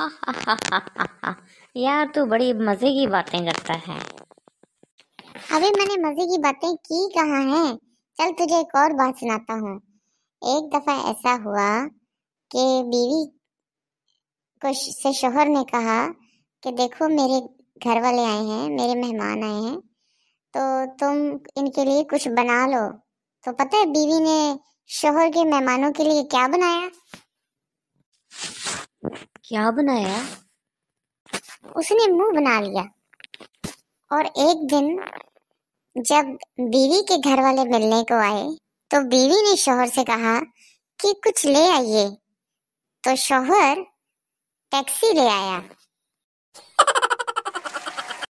यार तू बड़ी मजे की बातें करता है अबे मैंने मजे की बातें की कहा है चल तुझे एक और बात सुनाता हूँ एक दफा ऐसा हुआ कि बीवी को से शोहर ने कहा कि देखो मेरे घर वाले आए हैं मेरे मेहमान आए हैं तो तुम इनके लिए कुछ बना लो तो पता है बीवी ने शोहर के मेहमानों के लिए क्या बनाया क्या बनाया उसने मुंह बना लिया और एक दिन जब बीवी के घर वाले मिलने को आए तो बीवी ने शोहर से कहा कि कुछ ले आइए तो शोहर टैक्सी ले आया